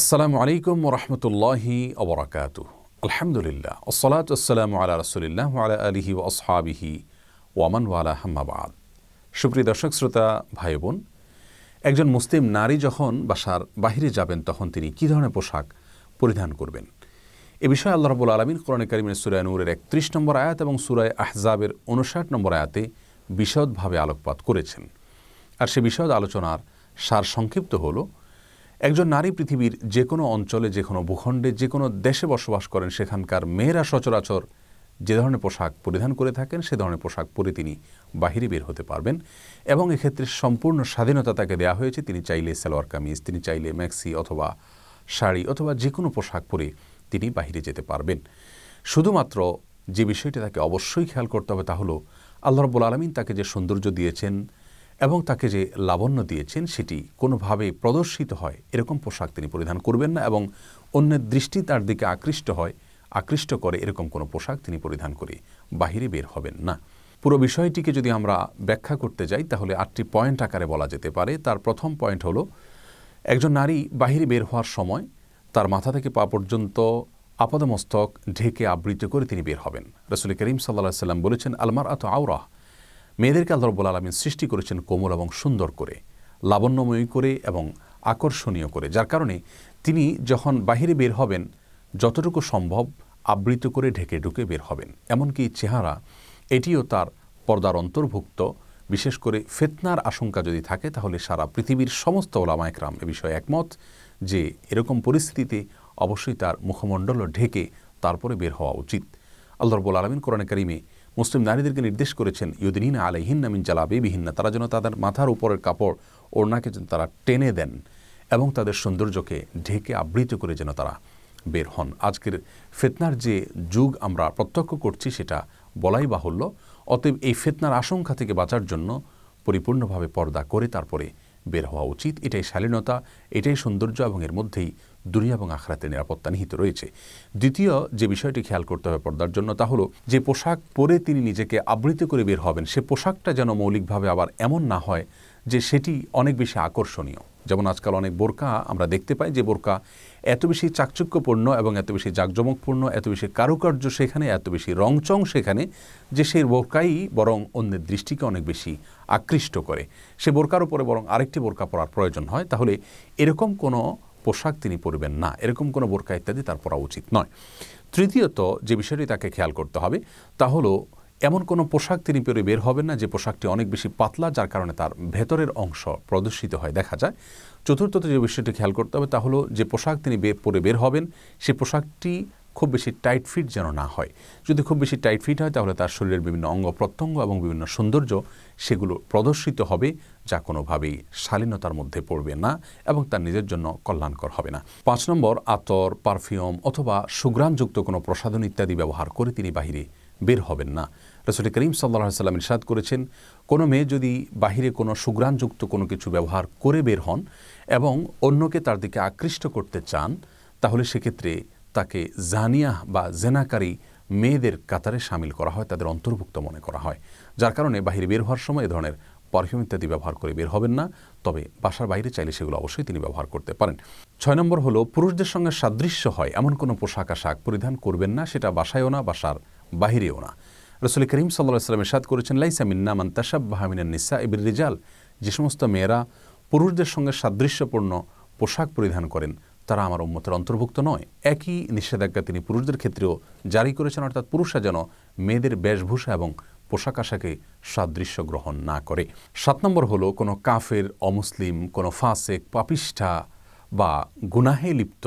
আসসালামু আলাইকুম রহমতুল্লাহি অবরাকাত আলহামদুলিল্লাহ ওসলাত আসসালামু আলা রসুলিল্লাহ আলা আলহি ও আসহাবিহি ওয়ামান ওয়ালা হাম্মাবাদ সুপ্রিয় দর্শক শ্রোতা ভাই বোন একজন মুসলিম নারী যখন বাসার বাহিরে যাবেন তখন তিনি কী ধরনের পোশাক পরিধান করবেন এ বিষয়ে আল্লাহ রবুল আলমিন কোরআন করিমের সুরায় নূরের একত্রিশ নম্বর আয়াত এবং সুরায় আহজাবের উনষাট নম্বর আয়াতে বিশদভাবে আলোকপাত করেছেন আর সে বিষয় আলোচনার সার সংক্ষিপ্ত হলো একজন নারী পৃথিবীর যে কোনো অঞ্চলে যে কোনো ভূখণ্ডে যে কোনো দেশে বসবাস করেন সেখানকার মেয়েরা সচরাচর যে ধরনের পোশাক পরিধান করে থাকেন সে ধরনের পোশাক পরে তিনি বাহিরে বের হতে পারবেন এবং এক্ষেত্রে সম্পূর্ণ স্বাধীনতা তাকে দেওয়া হয়েছে তিনি চাইলে সালোয়ার কামিজ তিনি চাইলে ম্যাক্সি অথবা শাড়ি অথবা যে কোনো পোশাক পরে তিনি বাহিরে যেতে পারবেন শুধুমাত্র যে বিষয়টি তাকে অবশ্যই খেয়াল করতে হবে তা হলো আল্লাহ রব্বুল আলমিন তাকে যে সৌন্দর্য দিয়েছেন এবং তাকে যে লাবণ্য দিয়েছেন সেটি কোনোভাবে প্রদর্শিত হয় এরকম পোশাক তিনি পরিধান করবেন না এবং অন্যের দৃষ্টি তার দিকে আকৃষ্ট হয় আকৃষ্ট করে এরকম কোনো পোশাক তিনি পরিধান করে বাহিরে বের হবেন না পুরো বিষয়টিকে যদি আমরা ব্যাখ্যা করতে যাই তাহলে আটটি পয়েন্ট আকারে বলা যেতে পারে তার প্রথম পয়েন্ট হলো একজন নারী বাহিরে বের হওয়ার সময় তার মাথা থেকে পা পর্যন্ত আপাদমস্তক ঢেকে আবৃত করে তিনি বের হবেন রসুল করিম সাল্লা সাল্লাম বলেছেন আলমার আত আওরাহ মেয়েদেরকে আল্লাহ রব্বুল আলমিন সৃষ্টি করেছেন কোমল এবং সুন্দর করে লাবণ্যময়ী করে এবং আকর্ষণীয় করে যার কারণে তিনি যখন বাহিরে বের হবেন যতটুকু সম্ভব আবৃত করে ঢেকে ঢুকে বের হবেন এমনকি চেহারা এটিও তার পর্দার অন্তর্ভুক্ত বিশেষ করে ফেতনার আশঙ্কা যদি থাকে তাহলে সারা পৃথিবীর সমস্ত ওলামায়করাম এ বিষয়ে একমত যে এরকম পরিস্থিতিতে অবশ্যই তার মুখমণ্ডল ঢেকে তারপরে বের হওয়া উচিত আল্লাহরবুল আলমিন কোরআন করিমে মুসলিম নারীদেরকে নির্দেশ করেছেন ইউদিন আলাইহিন্না মিন জালাবি বিহিন্না তারা যেন তাদের মাথার উপরের কাপড় ওড়নাকে যেন তারা টেনে দেন এবং তাদের সৌন্দর্যকে ঢেকে আবৃত করে যেন তারা বের হন আজকের ফেতনার যে যুগ আমরা প্রত্যক্ষ করছি সেটা বলাই বাহুল্য অতএব এই ফেতনার আশঙ্কা থেকে বাঁচার জন্য পরিপূর্ণভাবে পর্দা করে তারপরে বের হওয়া উচিত এটাই শালীনতা এটাই সৌন্দর্য এবং এর মধ্যেই দুনিয়া এবং আখরাতে নিরাপত্তা নিহিত রয়েছে দ্বিতীয় যে বিষয়টি খেয়াল করতে হবে পর্দার জন্য তা হলো যে পোশাক পরে তিনি নিজেকে আবৃত করে বের হবেন সে পোশাকটা যেন মৌলিকভাবে আবার এমন না হয় যে সেটি অনেক বেশি আকর্ষণীয় যেমন আজকাল অনেক বোরকা আমরা দেখতে পাই যে বোরকা এত বেশি চাকচক্যপূর্ণ এবং এত বেশি জাঁকজমকপূর্ণ এত বেশি কারুকার্য সেখানে এত বেশি রংচং সেখানে যে সেই বোরকাই বরং অন্যের দৃষ্টিকে অনেক বেশি আকৃষ্ট করে সে বোরকার উপরে বরং আরেকটি বোরকা পরার প্রয়োজন হয় তাহলে এরকম কোনো পোশাক তিনি পরবেন না এরকম কোনো বোরকা ইত্যাদি তার পরা উচিত নয় তৃতীয়ত যে বিষয়টি তাকে খেয়াল করতে হবে তা হলো এমন কোনো পোশাক তিনি পরে বের হবেন না যে পোশাকটি অনেক বেশি পাতলা যার কারণে তার ভেতরের অংশ প্রদর্শিত হয় দেখা যায় চতুর্থত যে বিষয়টি খেয়াল করতে হবে তা হলো যে পোশাক তিনি পরে বের হবেন সে পোশাকটি খুব বেশি টাইট ফিট যেন না হয় যদি খুব বেশি টাইট ফিট হয় তাহলে তার শরীরের বিভিন্ন অঙ্গ প্রত্যঙ্গ এবং বিভিন্ন সৌন্দর্য সেগুলো প্রদর্শিত হবে যা কোনোভাবেই শালীনতার মধ্যে পড়বে না এবং তার নিজের জন্য কল্যাণকর হবে না পাঁচ নম্বর আতর পারফিউম অথবা সুগ্রামযুক্ত কোনো প্রসাধন ইত্যাদি ব্যবহার করে তিনি বাহিরে বের হবেন না রসুল করিম সাল্লা সাল্লাম ইরশাদ করেছেন কোনো মেয়ে যদি বাহিরে কোনো সুগ্রাণযুক্ত কোনো কিছু ব্যবহার করে বের হন এবং অন্যকে তার দিকে আকৃষ্ট করতে চান তাহলে সেক্ষেত্রে তাকে জানিয়া বা জেনাকারী মেয়েদের কাতারে সামিল করা হয় তাদের অন্তর্ভুক্ত মনে করা হয় যার কারণে বাহিরে বের হওয়ার সময় এ ধরনের পারফিউম ইত্যাদি ব্যবহার করে বের হবেন না তবে বাসার বাইরে চাইলে সেগুলো অবশ্যই তিনি ব্যবহার করতে পারেন ছয় নম্বর হলো পুরুষদের সঙ্গে সাদৃশ্য হয় এমন কোনো পোশাক আশাক পরিধান করবেন না সেটা বাসায়ও না বাসার বাহিরেও না রসুল করিম সাল্লাহ সাল্লাম এরশাদ করেছেন লাইসা মিন্না মান্তাসাব বাহামিনের নিসা ইবির রিজাল যে সমস্ত মেয়েরা পুরুষদের সঙ্গে সাদৃশ্যপূর্ণ পোশাক পরিধান করেন তারা আমার উন্মতের অন্তর্ভুক্ত নয় একই নিষেধাজ্ঞা তিনি পুরুষদের ক্ষেত্রেও জারি করেছেন অর্থাৎ পুরুষরা যেন মেয়েদের বেশভূষা এবং পোশাক আশাকে সাদৃশ্য গ্রহণ না করে সাত নম্বর হলো কোনো কাফের অমুসলিম কোনো ফাঁসেক পাপিষ্ঠা বা গুনাহে লিপ্ত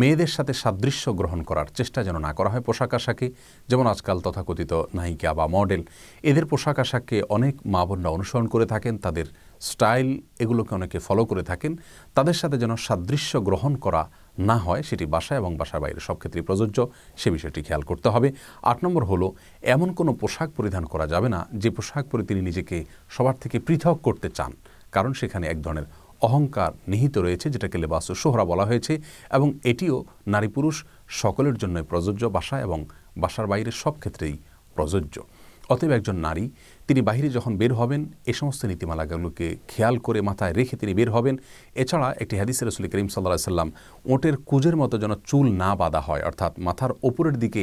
মেয়েদের সাথে সাদৃশ্য গ্রহণ করার চেষ্টা যেন না করা হয় পোশাক আশাকে যেমন আজকাল তথাকথিত নায়িকা বা মডেল এদের পোশাক আশাককে অনেক মা বোনরা অনুসরণ করে থাকেন তাদের স্টাইল এগুলোকে অনেকে ফলো করে থাকেন তাদের সাথে যেন সাদৃশ্য গ্রহণ করা না হয় সেটি বাসা এবং বাসার বাইরে সব ক্ষেত্রেই প্রযোজ্য সে বিষয়টি খেয়াল করতে হবে আট নম্বর হলো এমন কোনো পোশাক পরিধান করা যাবে না যে পোশাক পরে তিনি নিজেকে সবার থেকে পৃথক করতে চান কারণ সেখানে এক ধরনের অহংকার নিহিত রয়েছে যেটাকে লেবাস সোহরা বলা হয়েছে এবং এটিও নারী পুরুষ সকলের জন্যই প্রযোজ্য বাসা এবং বাসার বাইরে সব ক্ষেত্রেই প্রযোজ্য অতএব একজন নারী তিনি বাহিরে যখন বের হবেন এ সমস্ত নীতিমালাগুলোকে খেয়াল করে মাথায় রেখে তিনি বের হবেন এছাড়া একটি হাদিস রসুল করিম সাল্লা সাল্লাম ওঁটের কুজের মতো যেন চুল না বাঁধা হয় অর্থাৎ মাথার ওপরের দিকে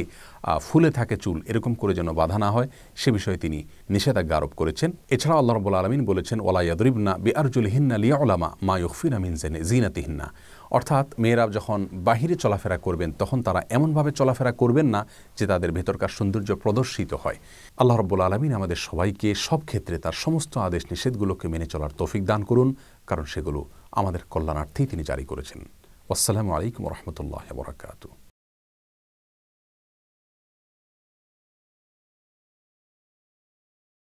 ফুলে থাকে চুল এরকম করে যেন বাধা না হয় সে বিষয়ে তিনি নিষেধাজ্ঞা আরোপ করেছেন এছাড়া আল্লাহ রবুল্লা আলমিন বলেছেন ওলাইয়াদরিবনা বেআরজুল হিন্না লিয়া ওলামা মা ইউফিনা মিন জিনাতি হিন্না অর্থাৎ মেয়েরা যখন বাহিরে চলাফেরা করবেন তখন তারা এমনভাবে চলাফেরা করবেন না যে তাদের ভেতরকার সৌন্দর্য প্রদর্শিত হয় আল্লাহ রব্বুল আলমিন আমাদের সবাইকে সব ক্ষেত্রে তার সমস্ত আদেশ নিষেধগুলোকে মেনে চলার তৌফিক দান করুন কারণ সেগুলো আমাদের কল্যাণার্থেই তিনি জারি করেছেন আসসালামু আলাইকুম রহমতুল্লাহ বরাকাতু